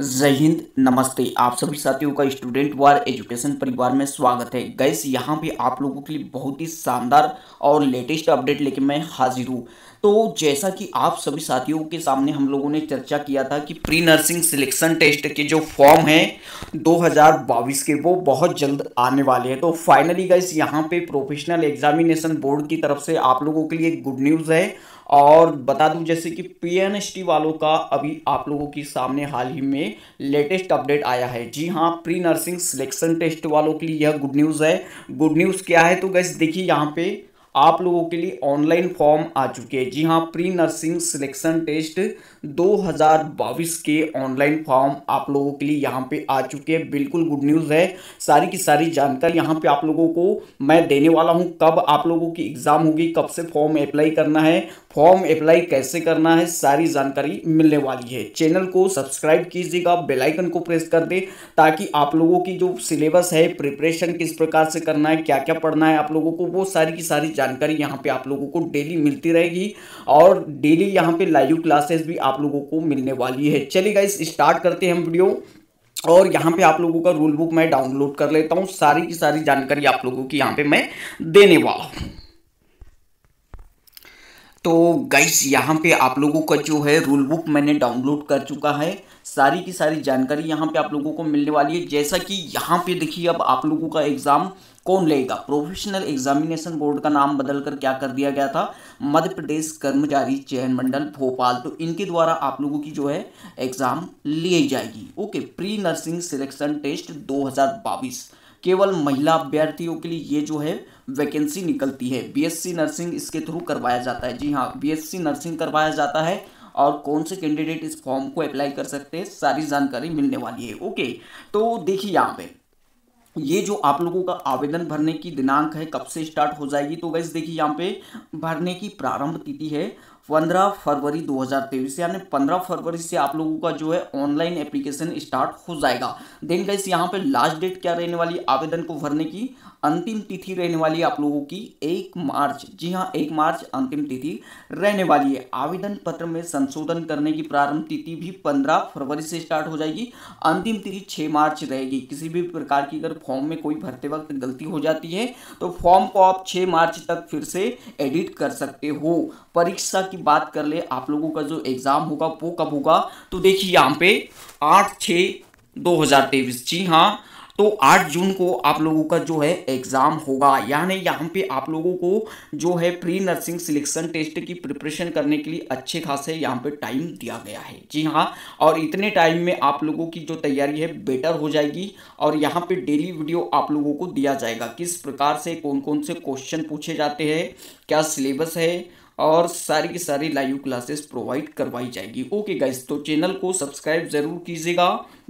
जय हिंद नमस्ते आप सभी साथियों का स्टूडेंट वार एजुकेशन परिवार में स्वागत है गैस यहाँ पे आप लोगों के लिए बहुत ही शानदार और लेटेस्ट अपडेट लेके मैं हाजिर हूँ तो जैसा कि आप सभी साथियों के सामने हम लोगों ने चर्चा किया था कि प्री नर्सिंग सिलेक्शन टेस्ट के जो फॉर्म है दो के वो बहुत जल्द आने वाले हैं तो फाइनली गैस यहाँ पे प्रोफेशनल एग्जामिनेशन बोर्ड की तरफ से आप लोगों के लिए गुड न्यूज़ है और बता दूं जैसे कि पीएनएसटी वालों का अभी आप लोगों के सामने हाल ही में लेटेस्ट अपडेट आया है जी हाँ प्री नर्सिंग सिलेक्शन टेस्ट वालों के लिए यह गुड न्यूज़ है गुड न्यूज़ क्या है तो गैस देखिए यहाँ पे आप लोगों के लिए ऑनलाइन फॉर्म आ चुके हैं जी हाँ प्री नर्सिंग सिलेक्शन टेस्ट 2022 के ऑनलाइन फॉर्म आप लोगों के लिए यहाँ पे आ चुके हैं बिल्कुल गुड न्यूज़ है सारी की सारी जानकारी यहाँ पे आप लोगों को मैं देने वाला हूँ कब आप लोगों की एग्ज़ाम होगी कब से फॉर्म अप्लाई करना है फॉर्म अप्लाई कैसे करना है सारी जानकारी मिलने वाली है चैनल को सब्सक्राइब कीजिएगा बेल आइकन को प्रेस कर दें ताकि आप लोगों की जो सिलेबस है प्रिपरेशन किस प्रकार से करना है क्या क्या पढ़ना है आप लोगों को वो सारी की सारी जानकारी यहाँ पे आप लोगों को डेली मिलती रहेगी और डेली यहाँ पे लाइव क्लासेस भी आप लोगों को मिलने वाली है चलिए गाइस स्टार्ट करते हैं हम वीडियो और यहाँ पे आप लोगों का रूल बुक मैं डाउनलोड कर लेता हूँ सारी की सारी जानकारी आप लोगों की यहाँ पे मैं देने वाला हूँ तो गाइस यहाँ पे आप लोगों का जो है रूल बुक मैंने डाउनलोड कर चुका है सारी की सारी जानकारी यहाँ पे आप लोगों को मिलने वाली है जैसा कि यहाँ पे देखिए अब आप लोगों का एग्ज़ाम कौन लेगा प्रोफेशनल एग्जामिनेशन बोर्ड का नाम बदल कर क्या कर दिया गया था मध्य प्रदेश कर्मचारी चयन मंडल भोपाल तो इनके द्वारा आप लोगों की जो है एग्ज़ाम ली जाएगी okay pre nursing selection test दो केवल महिला अभ्यर्थियों के लिए ये जो है वैकेंसी निकलती है बीएससी नर्सिंग इसके थ्रू करवाया जाता है जी हाँ बीएससी नर्सिंग करवाया जाता है और कौन से कैंडिडेट इस फॉर्म को अप्लाई कर सकते हैं सारी जानकारी मिलने वाली है ओके तो देखिए यहाँ पे ये जो आप लोगों का आवेदन भरने की दिनांक है कब से स्टार्ट हो जाएगी तो वैसे देखिए यहाँ पे भरने की प्रारंभ तिथि है पंद्रह फरवरी 2023 यानी पंद्रह फरवरी से आप लोगों का जो है ऑनलाइन एप्लीकेशन स्टार्ट हो जाएगा देन गाइस यहाँ पे लास्ट डेट क्या रहने वाली आवेदन को भरने की अंतिम तिथि रहने वाली आप लोगों की एक मार्च जी हाँ एक मार्च अंतिम तिथि रहने वाली है आवेदन पत्र में संशोधन करने की प्रारंभ तिथि भी पंद्रह फरवरी से स्टार्ट हो जाएगी अंतिम तिथि छः मार्च रहेगी किसी भी प्रकार की अगर फॉर्म में कोई भरते वक्त गलती हो जाती है तो फॉर्म को आप छः मार्च तक फिर से एडिट कर सकते हो परीक्षा की बात कर ले आप लोगों का जो एग्ज़ाम होगा वो कब होगा तो देखिए यहाँ पे आठ छः दो हज़ार तेईस जी हाँ तो 8 जून को आप लोगों का जो है एग्ज़ाम होगा यानी यहाँ पे आप लोगों को जो है प्री नर्सिंग सिलेक्शन टेस्ट की प्रिपरेशन करने के लिए अच्छे खासे यहाँ पे टाइम दिया गया है जी हाँ और इतने टाइम में आप लोगों की जो तैयारी है बेटर हो जाएगी और यहाँ पे डेली वीडियो आप लोगों को दिया जाएगा किस प्रकार से कौन कौन से क्वेश्चन पूछे जाते हैं क्या सिलेबस है और सारी की सारी लाइव क्लासेस प्रोवाइड करवाई जाएगी ओके गाइज तो चैनल को सब्सक्राइब जरूर कीजिएगा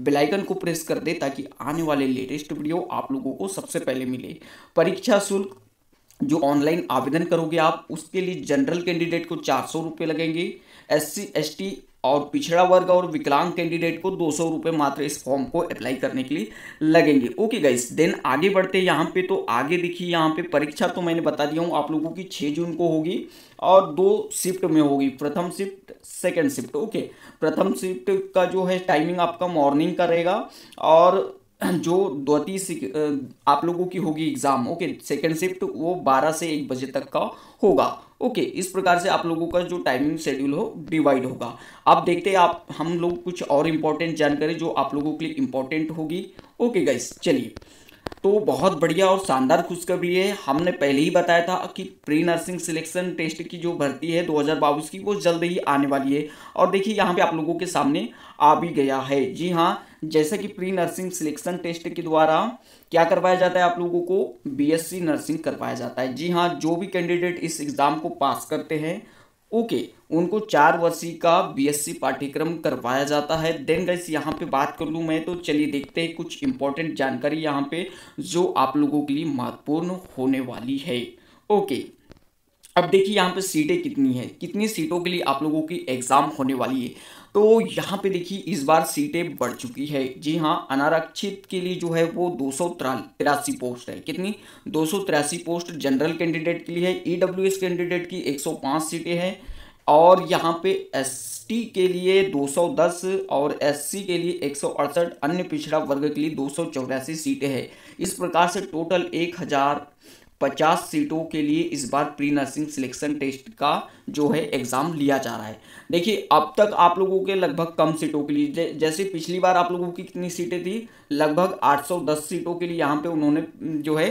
बेलाइकन को प्रेस कर दे ताकि आने वाले लेटेस्ट वीडियो आप लोगों को सबसे पहले मिले परीक्षा शुल्क जो ऑनलाइन आवेदन करोगे आप उसके लिए जनरल कैंडिडेट को चार सौ रुपये लगेंगे एस सी एस टी और पिछड़ा वर्ग और विकलांग कैंडिडेट को दो सौ रुपये मात्र इस फॉर्म को अप्लाई करने के लिए लगेंगे ओके गाइस देन आगे बढ़ते हैं यहाँ पे तो आगे देखिए यहाँ पे परीक्षा तो मैंने बता दिया हूँ आप लोगों की छः जून को होगी और दो शिफ्ट में होगी प्रथम शिफ्ट सेकेंड शिफ्ट ओके प्रथम शिफ्ट का जो है टाइमिंग आपका मॉर्निंग का रहेगा और जो द्वितीय आप लोगों की होगी एग्जाम ओके सेकंड शिफ्ट वो 12 से एक बजे तक का होगा ओके इस प्रकार से आप लोगों का जो टाइमिंग शेड्यूल हो डिवाइड होगा अब देखते हैं आप हम लोग कुछ और इम्पोर्टेंट जानकारी जो आप लोगों के लिए इम्पोर्टेंट होगी ओके गाइस चलिए तो बहुत बढ़िया और शानदार खुशखबरी है हमने पहले ही बताया था कि प्री नर्सिंग सिलेक्शन टेस्ट की जो भर्ती है दो की वो जल्द ही आने वाली है और देखिए यहाँ पे आप लोगों के सामने आ भी गया है जी हाँ जैसा कि प्री नर्सिंग सिलेक्शन टेस्ट के द्वारा क्या करवाया जाता है आप लोगों को बीएससी नर्सिंग करवाया जाता है जी हाँ जो भी कैंडिडेट इस एग्ज़ाम को पास करते हैं ओके उनको चार वर्षीय का बीएससी पाठ्यक्रम करवाया जाता है देन गैस यहाँ पे बात कर लूँ मैं तो चलिए देखते हैं कुछ इंपॉर्टेंट जानकारी यहाँ पे जो आप लोगों के लिए महत्वपूर्ण होने वाली है ओके अब देखिए यहाँ पे सीटें कितनी है कितनी सीटों के लिए आप लोगों की एग्ज़ाम होने वाली है तो यहाँ पे देखिए इस बार सीटें बढ़ चुकी है जी हाँ अनारक्षित के लिए जो है वो दो सौ तिरासी पोस्ट है कितनी दो सौ तिरासी पोस्ट जनरल कैंडिडेट के लिए है ईडब्ल्यू e कैंडिडेट की एक सौ पाँच सीटें हैं और यहाँ पे एसटी के लिए 210 और एससी के लिए एक अन्य पिछड़ा वर्ग के लिए दो सीटें हैं इस प्रकार से टोटल एक हज़ार पचास सीटों के लिए इस बार प्री नर्सिंग सिलेक्शन टेस्ट का जो है एग्ज़ाम लिया जा रहा है देखिए अब तक आप लोगों के लगभग कम सीटों के लिए जैसे पिछली बार आप लोगों की कितनी सीटें थी लगभग 810 सीटों के लिए यहाँ पे उन्होंने जो है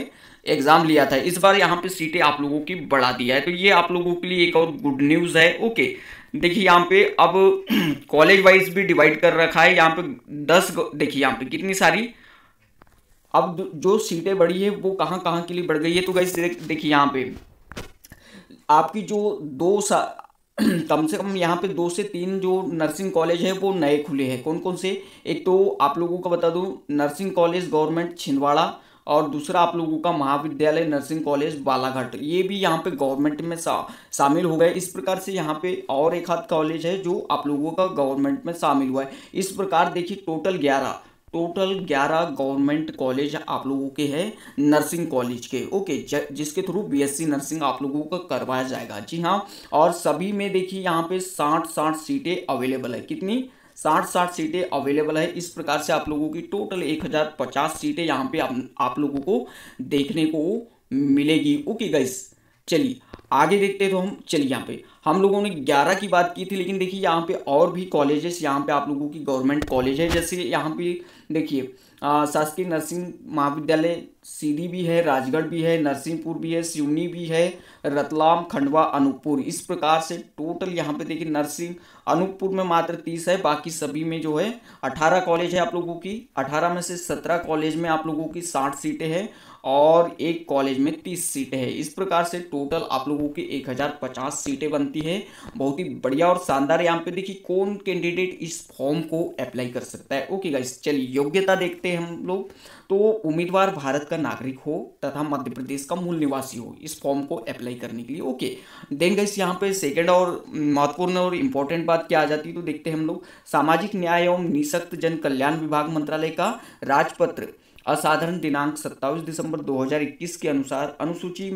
एग्ज़ाम लिया था इस बार यहाँ पे सीटें आप लोगों की बढ़ा दिया है तो ये आप लोगों के लिए एक और गुड न्यूज़ है ओके देखिए यहाँ पे अब कॉलेज वाइज भी डिवाइड कर रखा है यहाँ पे दस देखिए यहाँ पे कितनी सारी अब जो सीटें बढ़ी है वो कहाँ कहाँ के लिए बढ़ गई है तो गई देखिए यहाँ पे आपकी जो दो सा कम से कम यहाँ पे दो से तीन जो नर्सिंग कॉलेज है वो नए खुले हैं कौन कौन से एक तो आप लोगों का बता दूँ नर्सिंग कॉलेज गवर्नमेंट छिंदवाड़ा और दूसरा आप लोगों का महाविद्यालय नर्सिंग कॉलेज बालाघाट ये भी यहाँ पे गवर्नमेंट में सा, शामिल हो गए इस प्रकार से यहाँ पे और एक हाथ कॉलेज है जो आप लोगों का गवर्नमेंट में शामिल हुआ है इस प्रकार देखिए टोटल ग्यारह टोटल ग्यारह गवर्नमेंट कॉलेज आप लोगों के है नर्सिंग कॉलेज के ओके जिसके थ्रू बीएससी नर्सिंग आप लोगों का करवाया जाएगा जी हाँ और सभी में देखिए यहाँ पे साठ साठ सीटें अवेलेबल है कितनी साठ साठ सीटें अवेलेबल है इस प्रकार से आप लोगों की टोटल एक हज़ार पचास सीटें यहाँ पे आप, आप लोगों को देखने को मिलेगी ओके गाइस चलिए आगे देखते तो हम चलिए यहाँ पे हम लोगों ने 11 की बात की थी लेकिन देखिए यहाँ पे और भी कॉलेजेस यहाँ पे आप लोगों की गवर्नमेंट कॉलेज है जैसे यहाँ पे देखिए शासकीय नर्सिंग महाविद्यालय सीधी भी है राजगढ़ भी है नरसिंहपुर भी है सिवनी भी है रतलाम खंडवा अनूपपुर इस प्रकार से टोटल यहाँ पे देखिए नरसिंह अनूपपुर में मात्र तीस है बाकी सभी में जो है अठारह कॉलेज है आप लोगों की अठारह में से सत्रह कॉलेज में आप लोगों की साठ सीटें हैं और एक कॉलेज में तीस सीटें हैं इस प्रकार से टोटल आप लोगों की एक हज़ार पचास सीटें बनती है बहुत ही बढ़िया और शानदार यहाँ पे देखिए कौन कैंडिडेट इस फॉर्म को अप्लाई कर सकता है ओके गाइस चलिए योग्यता देखते हैं हम लोग तो उम्मीदवार भारत का नागरिक हो तथा मध्य प्रदेश का मूल निवासी हो इस फॉर्म को अप्लाई करने के लिए ओके देन गैस यहाँ पे सेकेंड और महत्वपूर्ण और इम्पोर्टेंट बात क्या आ जाती है तो देखते हैं हम लोग सामाजिक न्याय एवं निशक्त जन कल्याण विभाग मंत्रालय का राजपत्र असाधारण दिनांक 27 दिसंबर 2021 के अनुसार अनुसूची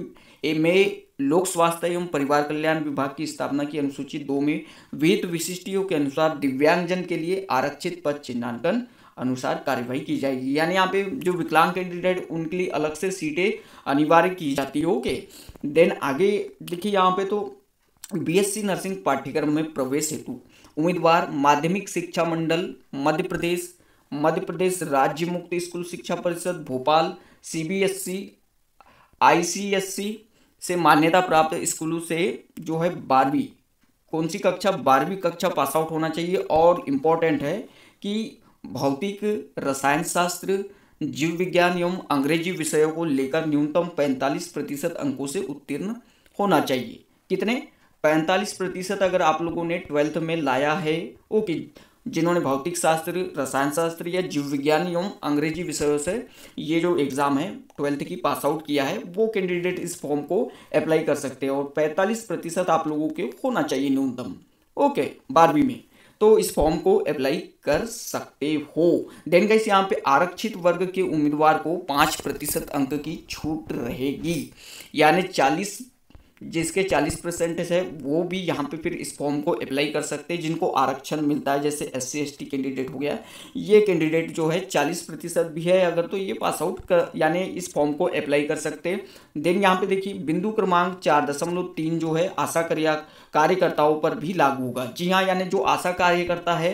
में लोक स्वास्थ्य एवं परिवार कल्याण विभाग की स्थापना की अनुसूची दो में विहित विशिष्टियों के अनुसार दिव्यांगजन के लिए आरक्षित पद चिन्हांकन अनुसार कार्यवाही की जाएगी यानी यहाँ पे जो विकलांग कैंडिडेट उनके लिए अलग से सीटें अनिवार्य की जाती है ओके देन आगे देखिए यहाँ पे तो बीएससी नर्सिंग पाठ्यक्रम में प्रवेश हेतु उम्मीदवार माध्यमिक शिक्षा मंडल मध्य प्रदेश मध्य प्रदेश राज्य मुक्त स्कूल शिक्षा परिषद Bhopal CBSE ICSE e, e से मान्यता प्राप्त स्कूलों से जो है बारहवीं कौन सी कक्षा बारहवीं कक्षा पास आउट होना चाहिए और इम्पोर्टेंट है कि भौतिक रसायन शास्त्र जीव विज्ञान एवं अंग्रेजी विषयों को लेकर न्यूनतम 45 प्रतिशत अंकों से उत्तीर्ण होना चाहिए कितने 45 प्रतिशत अगर आप लोगों ने ट्वेल्थ में लाया है ओके जिन्होंने भौतिक शास्त्र रसायन शास्त्र या जीव विज्ञान एवं अंग्रेजी विषयों से ये जो एग्ज़ाम है ट्वेल्थ की पास आउट किया है वो कैंडिडेट इस फॉर्म को अप्लाई कर सकते हैं और 45 प्रतिशत आप लोगों के होना चाहिए न्यूनतम ओके बारहवीं में तो इस फॉर्म को अप्लाई कर सकते हो देन गाइस यहाँ पे आरक्षित वर्ग के उम्मीदवार को पाँच प्रतिशत अंक की छूट रहेगी यानी चालीस जिसके 40 परसेंटेज है वो भी यहाँ पे फिर इस फॉर्म को अप्लाई कर सकते हैं जिनको आरक्षण मिलता है जैसे एस सी कैंडिडेट हो गया ये कैंडिडेट जो है 40 प्रतिशत भी है अगर तो ये पास आउट कर यानी इस फॉर्म को अप्लाई कर सकते हैं देन यहाँ पे देखिए बिंदु क्रमांक चार दशमलव तीन जो है आशा कार्यकर्ताओं पर भी लागू होगा जी हाँ यानी जो आशा कार्यकर्ता है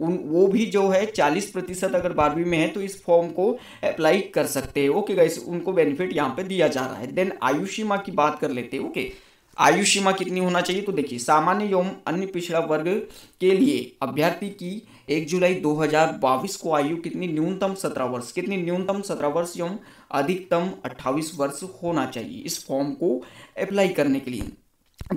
उन वो भी जो है चालीस प्रतिशत अगर बारहवीं में है तो इस फॉर्म को अप्लाई कर सकते हैं ओके गाइस उनको बेनिफिट यहाँ पे दिया जा रहा है देन आयुषीमा की बात कर लेते हैं ओके आयु सीमा कितनी होना चाहिए तो देखिए सामान्य एवं अन्य पिछड़ा वर्ग के लिए अभ्यर्थी की एक जुलाई 2022 को आयु कितनी न्यूनतम सत्रह वर्ष कितनी न्यूनतम सत्रह वर्ष एवं अधिकतम अट्ठाईस वर्ष होना चाहिए इस फॉर्म को अप्लाई करने के लिए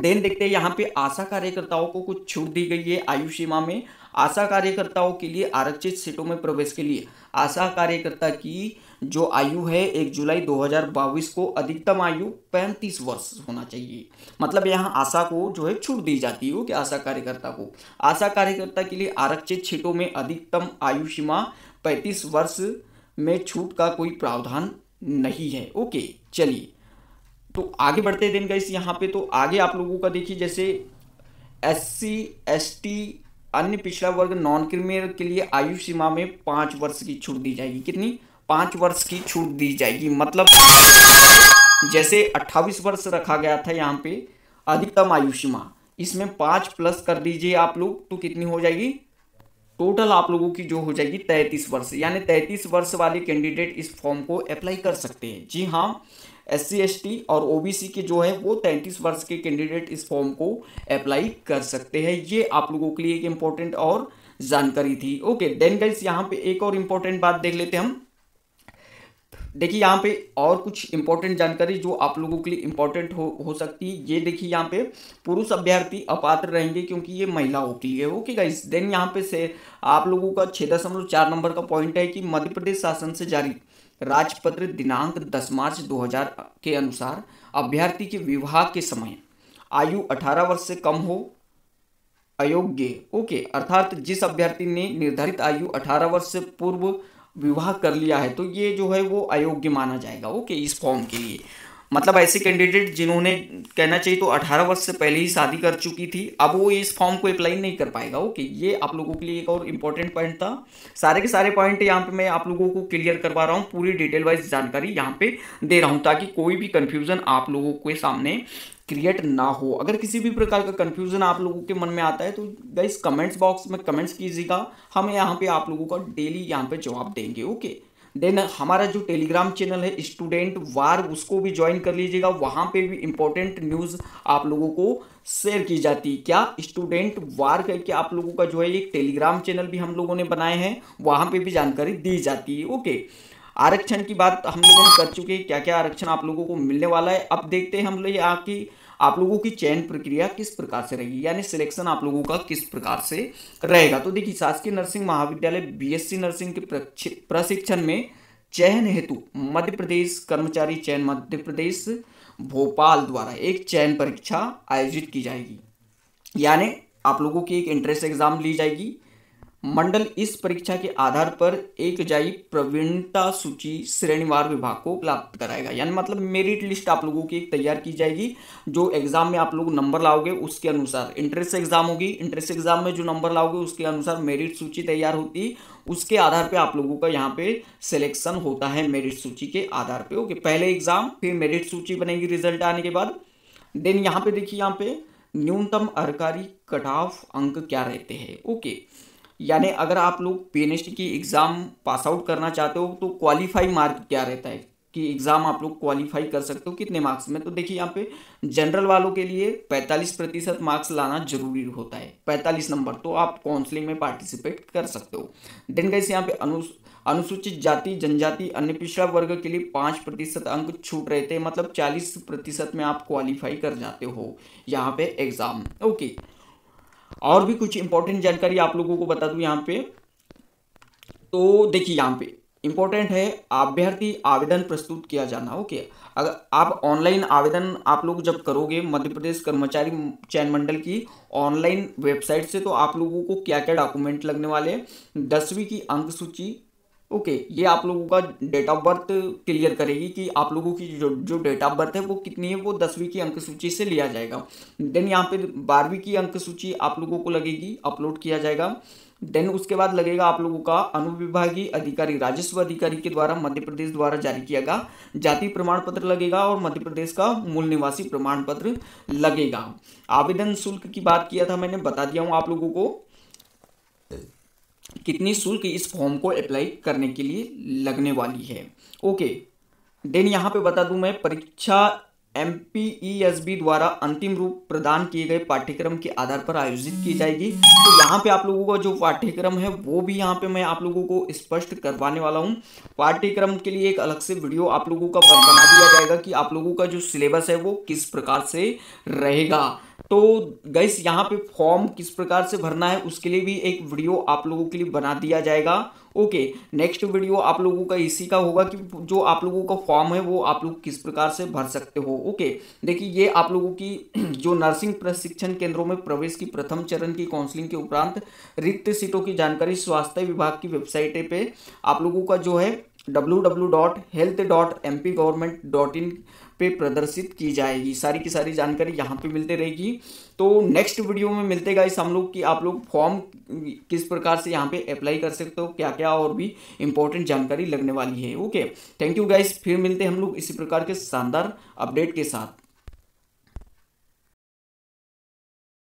देन देखते हैं यहाँ पे आशा कार्यकर्ताओं को कुछ छूट दी गई है आयु सीमा में आशा कार्यकर्ताओं के लिए आरक्षित सीटों में प्रवेश के लिए आशा कार्यकर्ता की जो आयु है एक जुलाई 2022 को अधिकतम आयु 35 वर्ष होना चाहिए मतलब यहाँ आशा को जो है छूट दी जाती है कि आशा कार्यकर्ता को आशा कार्यकर्ता के लिए आरक्षित सीटों में अधिकतम आयु सीमा 35 वर्ष में छूट का कोई प्रावधान नहीं है ओके चलिए तो आगे बढ़ते दिन गई यहाँ पे तो आगे आप लोगों का देखिए जैसे एस सी एस टी अन्य पिछड़ा वर्ग नॉन क्रीमियर के लिए आयु सीमा में पांच वर्ष की छूट दी जाएगी कितनी पांच वर्ष की छूट दी जाएगी मतलब जैसे अट्ठाईस वर्ष रखा गया था यहाँ पे अधिकतम आयु सीमा इसमें पांच प्लस कर दीजिए आप लोग तो कितनी हो जाएगी टोटल आप लोगों की जो हो जाएगी तैतीस वर्ष यानी तैतीस वर्ष वाले कैंडिडेट इस फॉर्म को अप्लाई कर सकते हैं जी हाँ एस सी और ओबीसी के जो है वो तैंतीस वर्ष के कैंडिडेट इस फॉर्म को अप्लाई कर सकते हैं ये आप लोगों के लिए एक इम्पोर्टेंट और जानकारी थी ओके देन गाइस यहाँ पे एक और इम्पोर्टेंट बात देख लेते हैं हम देखिए यहाँ पे और कुछ इम्पोर्टेंट जानकारी जो आप लोगों के लिए इंपॉर्टेंट हो हो सकती है ये देखिए यहाँ पे पुरुष अभ्यर्थी अपात्र रहेंगे क्योंकि ये महिला होती है ओके गाइस देन यहाँ पे से आप लोगों का छः दशमलव चार नंबर का पॉइंट है कि मध्य प्रदेश शासन से जारी राजपत्र दिनांक 10 मार्च 2000 के अनुसार अभ्यर्थी के विवाह के समय आयु 18 वर्ष से कम हो अयोग्य ओके अर्थात जिस अभ्यर्थी ने निर्धारित आयु 18 वर्ष से पूर्व विवाह कर लिया है तो ये जो है वो अयोग्य माना जाएगा ओके इस फॉर्म के लिए मतलब ऐसे कैंडिडेट जिन्होंने कहना चाहिए तो 18 वर्ष से पहले ही शादी कर चुकी थी अब वो इस फॉर्म को अप्लाई नहीं कर पाएगा ओके ये आप लोगों के लिए एक और इम्पॉर्टेंट पॉइंट था सारे के सारे पॉइंट यहाँ पे मैं आप लोगों को क्लियर करवा रहा हूँ पूरी डिटेल वाइज जानकारी यहाँ पे दे रहा हूँ ताकि कोई भी कन्फ्यूजन आप लोगों के सामने क्रिएट ना हो अगर किसी भी प्रकार का कन्फ्यूजन आप लोगों के मन में आता है तो गाइस कमेंट्स बॉक्स में कमेंट्स कीजिएगा हम यहाँ पे आप लोगों का डेली यहाँ पे जवाब देंगे ओके देन हमारा जो टेलीग्राम चैनल है स्टूडेंट वार उसको भी ज्वाइन कर लीजिएगा वहाँ पे भी इम्पोर्टेंट न्यूज़ आप लोगों को शेयर की जाती है क्या स्टूडेंट वार करके आप लोगों का जो है एक टेलीग्राम चैनल भी हम लोगों ने बनाए हैं वहाँ पे भी जानकारी दी जाती है ओके आरक्षण की बात हम लोगों कर चुके हैं क्या क्या आरक्षण आप लोगों को मिलने वाला है अब देखते हैं हम लोग यहाँ की आप लोगों की चयन प्रक्रिया किस प्रकार से रहेगी यानी सिलेक्शन आप लोगों का किस प्रकार से रहेगा तो देखिए शासकीय नर्सिंग महाविद्यालय बीएससी नर्सिंग के प्रशिक्षण में चयन हेतु मध्य प्रदेश कर्मचारी चयन मध्य प्रदेश भोपाल द्वारा एक चयन परीक्षा आयोजित की जाएगी यानी आप लोगों की एक एंट्रेंस एग्जाम ली जाएगी मंडल इस परीक्षा के आधार पर एक जाई प्रवीणता सूची श्रेणीवार विभाग को प्राप्त कराएगा यानी मतलब मेरिट लिस्ट आप लोगों की तैयार की जाएगी जो एग्जाम में आप लोग नंबर लाओगे उसके अनुसार इंट्रेंस एग्जाम होगी इंट्रेंस एग्जाम में जो नंबर लाओगे उसके अनुसार मेरिट सूची तैयार होती उसके आधार पर आप लोगों का यहाँ पे सिलेक्शन होता है मेरिट सूची के आधार पर ओके पहले एग्जाम फिर मेरिट सूची बनेगी रिजल्ट आने के बाद देन यहाँ पे देखिए यहाँ पे न्यूनतम अर्कारी कट ऑफ अंक क्या रहते हैं ओके okay. यानी अगर आप लोग पी की एग्ज़ाम पास आउट करना चाहते हो तो क्वालिफाई मार्क क्या रहता है कि एग्ज़ाम आप लोग क्वालिफाई कर सकते हो कितने मार्क्स में तो देखिए यहाँ पे जनरल वालों के लिए 45 प्रतिशत मार्क्स लाना जरूरी होता है 45 नंबर तो आप काउंसलिंग में पार्टिसिपेट कर सकते हो देन कैसे यहाँ पे अनु अनुसूचित जाति जनजाति अन्य पिछड़ा वर्ग के लिए पाँच प्रतिशत अंक छूट रहते हैं मतलब चालीस प्रतिशत में आप क्वालिफाई कर जाते हो यहाँ पे एग्ज़ाम ओके और भी कुछ इंपॉर्टेंट जानकारी आप लोगों को बता दूं यहाँ पे तो देखिए यहाँ पे इंपॉर्टेंट है अभ्यर्थी आवेदन प्रस्तुत किया जाना ओके अगर आप ऑनलाइन आवेदन आप लोग जब करोगे मध्य प्रदेश कर्मचारी चयन मंडल की ऑनलाइन वेबसाइट से तो आप लोगों को क्या क्या डॉक्यूमेंट लगने वाले हैं दसवीं की अंक सूची ओके ये आप लोगों का डेट ऑफ बर्थ क्लियर करेगी कि आप लोगों की जो जो डेट ऑफ बर्थ है वो कितनी है वो दसवीं की अंक सूची से लिया जाएगा देन यहाँ पे बारहवीं की अंक सूची आप लोगों को लगेगी अपलोड किया जाएगा देन उसके बाद लगेगा आप लोगों का अनुविभागीय अधिकारी राजस्व अधिकारी के द्वारा मध्य प्रदेश द्वारा जारी किया गया जाति प्रमाण पत्र लगेगा और मध्य प्रदेश का मूल निवासी प्रमाण पत्र लगेगा आवेदन शुल्क की बात किया था मैंने बता दिया हूँ आप लोगों को कितनी शुल्क इस फॉर्म को अप्लाई करने के लिए लगने वाली है ओके देन यहाँ पे बता दूं मैं परीक्षा एम e द्वारा अंतिम रूप प्रदान किए गए पाठ्यक्रम के आधार पर आयोजित की जाएगी तो यहाँ पे आप लोगों का जो पाठ्यक्रम है वो भी यहाँ पे मैं आप लोगों को स्पष्ट करवाने वाला हूँ पाठ्यक्रम के लिए एक अलग से वीडियो आप लोगों का बना दिया जाएगा कि आप लोगों का जो सिलेबस है वो किस प्रकार से रहेगा तो गैस यहाँ पे फॉर्म किस प्रकार से भरना है उसके लिए भी एक वीडियो आप लोगों के लिए बना दिया जाएगा ओके नेक्स्ट वीडियो आप लोगों का इसी का होगा कि जो आप लोगों का फॉर्म है वो आप लोग किस प्रकार से भर सकते हो ओके देखिए ये आप लोगों की जो नर्सिंग प्रशिक्षण केंद्रों में प्रवेश की प्रथम चरण की काउंसलिंग के उपरांत रिक्त सीटों की जानकारी स्वास्थ्य विभाग की वेबसाइट पे आप लोगों का जो है W W dot health dot M P government dot in पे प्रदर्शित की जाएगी सारी की सारी जानकारी यहाँ पे मिलते रहेगी तो नेक्स्ट वीडियो में मिलते गाइस हम लोग कि आप लोग फॉर्म किस प्रकार से यहाँ पे अप्लाई कर सकते हो क्या क्या और भी इंपॉर्टेंट जानकारी लगने वाली है ओके थैंक यू गाइस फिर मिलते हैं हम लोग इसी प्रकार के शानदार अपडेट के साथ